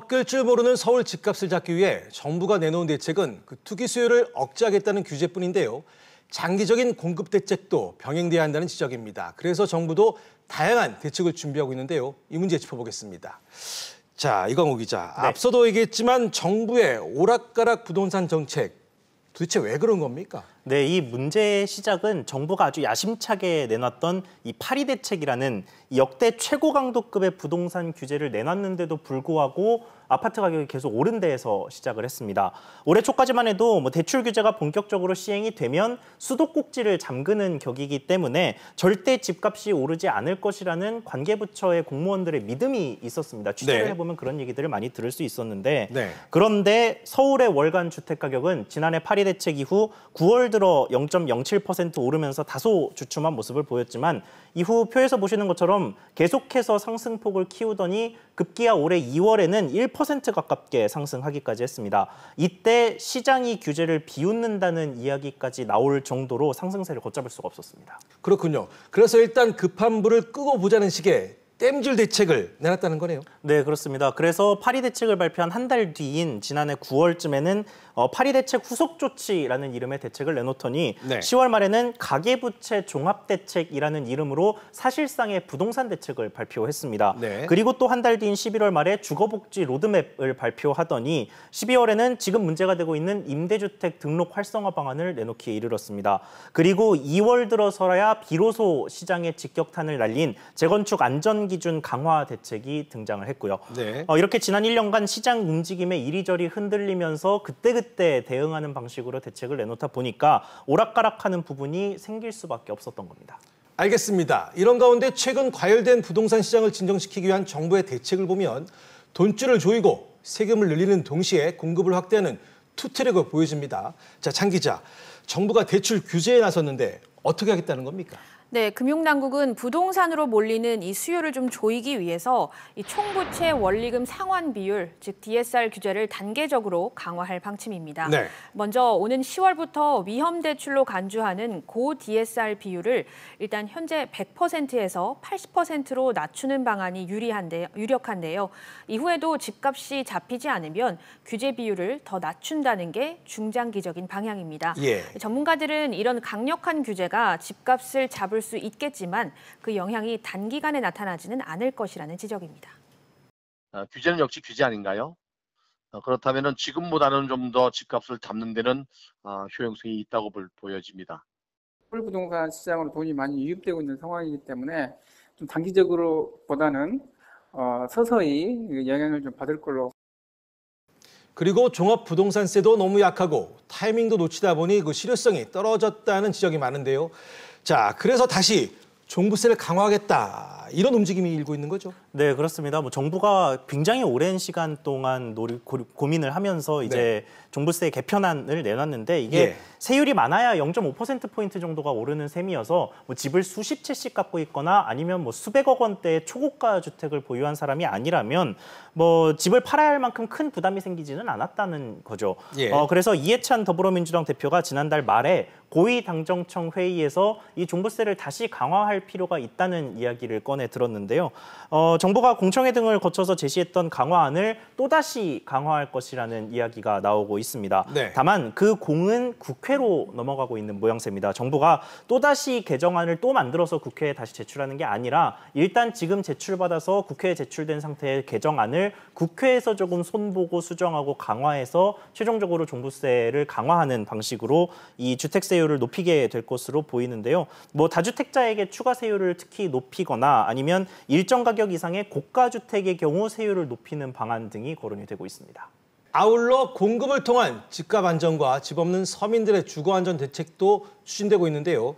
꺾일 줄 모르는 서울 집값을 잡기 위해 정부가 내놓은 대책은 그 투기 수요를 억제하겠다는 규제뿐인데요. 장기적인 공급 대책도 병행돼야 한다는 지적입니다. 그래서 정부도 다양한 대책을 준비하고 있는데요. 이 문제 짚어보겠습니다. 자, 이광호 기자. 네. 앞서도 얘기했지만 정부의 오락가락 부동산 정책 도대체 왜 그런 겁니까? 네, 이 문제의 시작은 정부가 아주 야심차게 내놨던 이 파리 대책이라는 역대 최고 강도급의 부동산 규제를 내놨는데도 불구하고 아파트 가격이 계속 오른 데에서 시작을 했습니다. 올해 초까지만 해도 뭐 대출 규제가 본격적으로 시행이 되면 수도꼭지를 잠그는 격이기 때문에 절대 집값이 오르지 않을 것이라는 관계부처의 공무원들의 믿음이 있었습니다. 취재를 네. 해보면 그런 얘기들을 많이 들을 수 있었는데 네. 그런데 서울의 월간 주택가격은 지난해 파리 대책 이후 9월 들어 0.07% 오르면서 다소 주춤한 모습을 보였지만 이후 표에서 보시는 것처럼 계속해서 상승폭을 키우더니 급기야 올해 2월에는 1% 가깝게 상승하기까지 했습니다. 이때 시장이 규제를 비웃는다는 이야기까지 나올 정도로 상승세를 걷잡을 수가 없었습니다. 그렇군요. 그래서 일단 급한 불을 끄고 보자는 식의 땜질 대책을 내놨다는 거네요. 네, 그렇습니다. 그래서 파리 대책을 발표한 한 달 뒤인 지난해 9월쯤에는 어, 파리 대책 후속 조치라는 이름의 대책을 내놓더니 네. 10월 말에는 가계부채 종합 대책이라는 이름으로 사실상의 부동산 대책을 발표했습니다. 네. 그리고 또 한 달 뒤인 11월 말에 주거복지 로드맵을 발표하더니 12월에는 지금 문제가 되고 있는 임대주택 등록 활성화 방안을 내놓기에 이르렀습니다. 그리고 2월 들어서야 라 비로소 시장에 직격탄을 날린 재건축 안전 기준 강화 대책이 등장을 했고요. 네. 어, 이렇게 지난 1년간 시장 움직임에 이리저리 흔들리면서 그때그때 때때 대응하는 방식으로 대책을 내놓다 보니까 오락가락하는 부분이 생길 수밖에 없었던 겁니다. 알겠습니다. 이런 가운데 최근 과열된 부동산 시장을 진정시키기 위한 정부의 대책을 보면 돈줄을 조이고 세금을 늘리는 동시에 공급을 확대하는 투트랙을 보여집니다. 자, 장 기자, 정부가 대출 규제에 나섰는데 어떻게 하겠다는 겁니까? 네, 금융당국은 부동산으로 몰리는 이 수요를 좀 조이기 위해서 이 총부채 원리금 상환 비율, 즉 DSR 규제를 단계적으로 강화할 방침입니다. 네. 먼저 오는 10월부터 위험 대출로 간주하는 고 DSR 비율을 일단 현재 100%에서 80%로 낮추는 방안이 유리한데 유력한데요. 이후에도 집값이 잡히지 않으면 규제 비율을 더 낮춘다는 게 중장기적인 방향입니다. 예. 전문가들은 이런 강력한 규제가 집값을 잡을 줄어수 있겠지만 그 영향이 단기간에 나타나지는 않을 것이라는 지적입니다. 아, 규제는 역시 규제 아닌가요? 아, 그렇다면 지금보다는 좀더 집값을 잡는 데는 아, 효용성이 있다고 볼, 보여집니다. 서울 부동산 시장으로 돈이 많이 유입되고 있는 상황이기 때문에 좀 단기적으로 보다는 어, 서서히 그 영향을 좀 받을 걸로. 그리고 종합부동산세도 너무 약하고 타이밍도 놓치다 보니 그 실효성이 떨어졌다는 지적이 많은데요. 자, 그래서 다시 종부세를 강화하겠다. 이런 움직임이 일고 있는 거죠. 네, 그렇습니다. 뭐 정부가 굉장히 오랜 시간 동안 노리, 고, 민을 하면서 네. 이제 네. 종부세 개편안을 내놨는데 이게 예. 세율이 많아야 0.5%포인트 정도가 오르는 셈이어서 뭐 집을 수십 채씩 갖고 있거나 아니면 뭐 수백억 원대의 초고가 주택을 보유한 사람이 아니라면 뭐 집을 팔아야 할 만큼 큰 부담이 생기지는 않았다는 거죠. 예. 어, 그래서 이해찬 더불어민주당 대표가 지난달 말에 고위 당정청 회의에서 이 종부세를 다시 강화할 필요가 있다는 이야기를 꺼내 들었는데요. 어, 정부가 공청회 등을 거쳐서 제시했던 강화안을 또다시 강화할 것이라는 이야기가 나오고 있습니다. 네. 다만 그 공은 국회로 넘어가고 있는 모양새입니다. 정부가 또다시 개정안을 또 만들어서 국회에 다시 제출하는 게 아니라 일단 지금 제출받아서 국회에 제출된 상태의 개정안을 국회에서 조금 손보고 수정하고 강화해서 최종적으로 종부세를 강화하는 방식으로 이 주택세율을 높이게 될 것으로 보이는데요. 뭐 다주택자에게 추가세율을 특히 높이거나 아니면 일정 가격 이상 이상의 고가 주택의 경우 세율을 높이는 방안 등이 거론이 되고 있습니다. 아울러 공급을 통한 집값 안정과 집 없는 서민들의 주거 안전 대책도 추진되고 있는데요.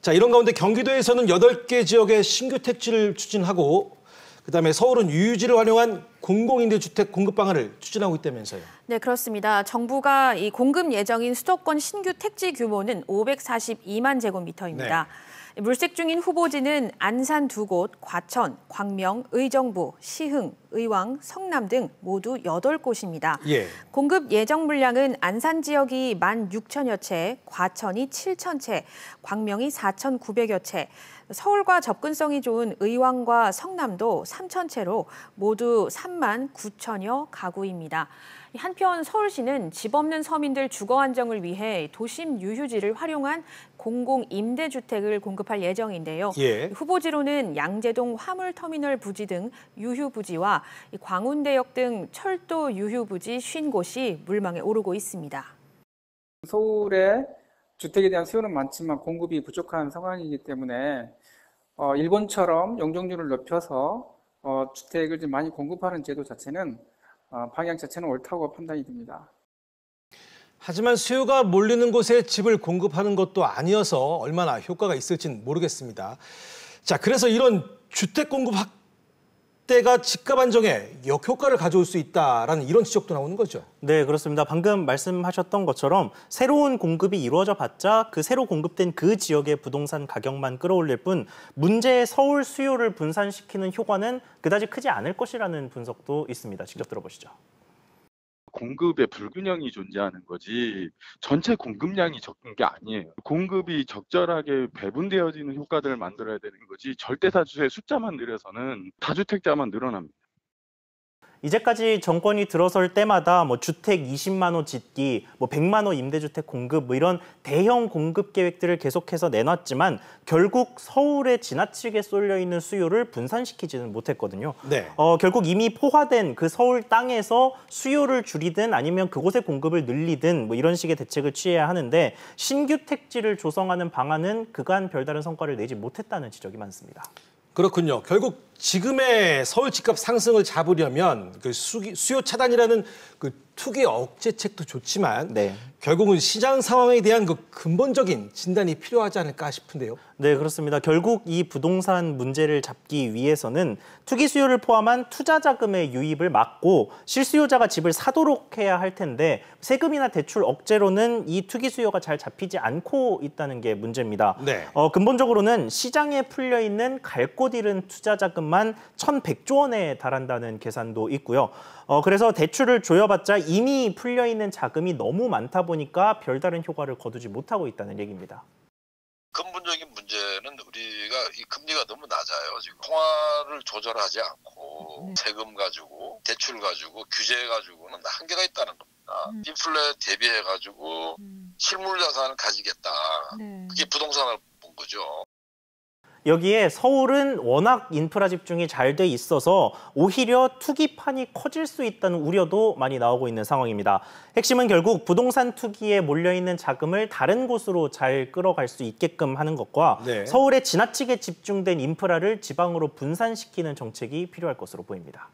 자, 이런 가운데 경기도에서는 8개 지역의 신규 택지를 추진하고 그다음에 서울은 유유지를 활용한 공공임대주택 공급 방안을 추진하고 있다면서요. 네, 그렇습니다. 정부가 이 공급 예정인 수도권 신규 택지 규모는 542만 제곱미터입니다. 네. 물색 중인 후보지는 안산 두 곳, 과천, 광명, 의정부, 시흥, 의왕, 성남 등 모두 여덟 곳입니다 예. 공급 예정 물량은 안산 지역이 1만 6천여 채, 과천이 7천 채, 광명이 4,900여 채, 서울과 접근성이 좋은 의왕과 성남도 3천 채로 모두 3만 9천여 가구입니다. 한편 서울시는 집 없는 서민들 주거 안정을 위해 도심 유휴지를 활용한 공공 임대주택을 공급할 예정인데요. 예. 후보지로는 양재동 화물터미널 부지 등 유휴 부지와 광운대역 등 철도 유휴 부지 50곳이 물망에 오르고 있습니다. 서울에 주택에 대한 수요는 많지만 공급이 부족한 상황이기 때문에 어, 일본처럼 용적률을 높여서 어, 주택을 좀 많이 공급하는 제도 자체는 어, 방향 자체는 옳다고 판단이 됩니다. 하지만 수요가 몰리는 곳에 집을 공급하는 것도 아니어서 얼마나 효과가 있을진 모르겠습니다. 자, 그래서 이런 주택 공급 확대가 집값 안정에 역효과를 가져올 수 있다라는 이런 지적도 나오는 거죠. 네, 그렇습니다. 방금 말씀하셨던 것처럼 새로운 공급이 이루어져 봤자 그 새로 공급된 그 지역의 부동산 가격만 끌어올릴 뿐 문제의 서울 수요를 분산시키는 효과는 그다지 크지 않을 것이라는 분석도 있습니다. 직접 들어보시죠. 공급의 불균형이 존재하는 거지 전체 공급량이 적은 게 아니에요. 공급이 적절하게 배분되어지는 효과들을 만들어야 되는 거지 절대다주의 숫자만 늘어서는 다주택자만 늘어납니다. 이제까지 정권이 들어설 때마다 뭐 주택 20만 호 짓기, 뭐 100만 호 임대주택 공급 뭐 이런 대형 공급 계획들을 계속해서 내놨지만 결국 서울에 지나치게 쏠려 있는 수요를 분산시키지는 못했거든요. 네. 어, 결국 이미 포화된 그 서울 땅에서 수요를 줄이든 아니면 그곳의 공급을 늘리든 뭐 이런 식의 대책을 취해야 하는데 신규 택지를 조성하는 방안은 그간 별다른 성과를 내지 못했다는 지적이 많습니다. 그렇군요. 결국 지금의 서울 집값 상승을 잡으려면 그 수요 기수 차단이라는 그 투기 억제책도 좋지만 네. 결국은 시장 상황에 대한 그 근본적인 진단이 필요하지 않을까 싶은데요. 네, 그렇습니다. 결국 이 부동산 문제를 잡기 위해서는 투기 수요를 포함한 투자 자금의 유입을 막고 실수요자가 집을 사도록 해야 할 텐데 세금이나 대출 억제로는 이 투기 수요가 잘 잡히지 않고 있다는 게 문제입니다. 네. 어, 근본적으로는 시장에 풀려 있는 갈곳 잃은 투자 자금 원만 1,100조 원에 달한다는 계산도 있고요. 어, 그래서 대출을 조여봤자 이미 풀려 있는 자금이 너무 많다 보니까 별다른 효과를 거두지 못하고 있다는 얘기입니다. 근본적인 문제는 우리가 이 금리가 너무 낮아요. 지금 통화를 조절하지 않고 네. 세금 가지고 대출 가지고 규제 가지고는 한계가 있다는 겁니다. 음. 인플레 대비해 가지고 음. 실물 자산을 가지겠다. 네. 그게 부동산을 본 거죠. 여기에 서울은 워낙 인프라 집중이 잘 돼 있어서 오히려 투기판이 커질 수 있다는 우려도 많이 나오고 있는 상황입니다. 핵심은 결국 부동산 투기에 몰려있는 자금을 다른 곳으로 잘 끌어갈 수 있게끔 하는 것과 네. 서울에 지나치게 집중된 인프라를 지방으로 분산시키는 정책이 필요할 것으로 보입니다.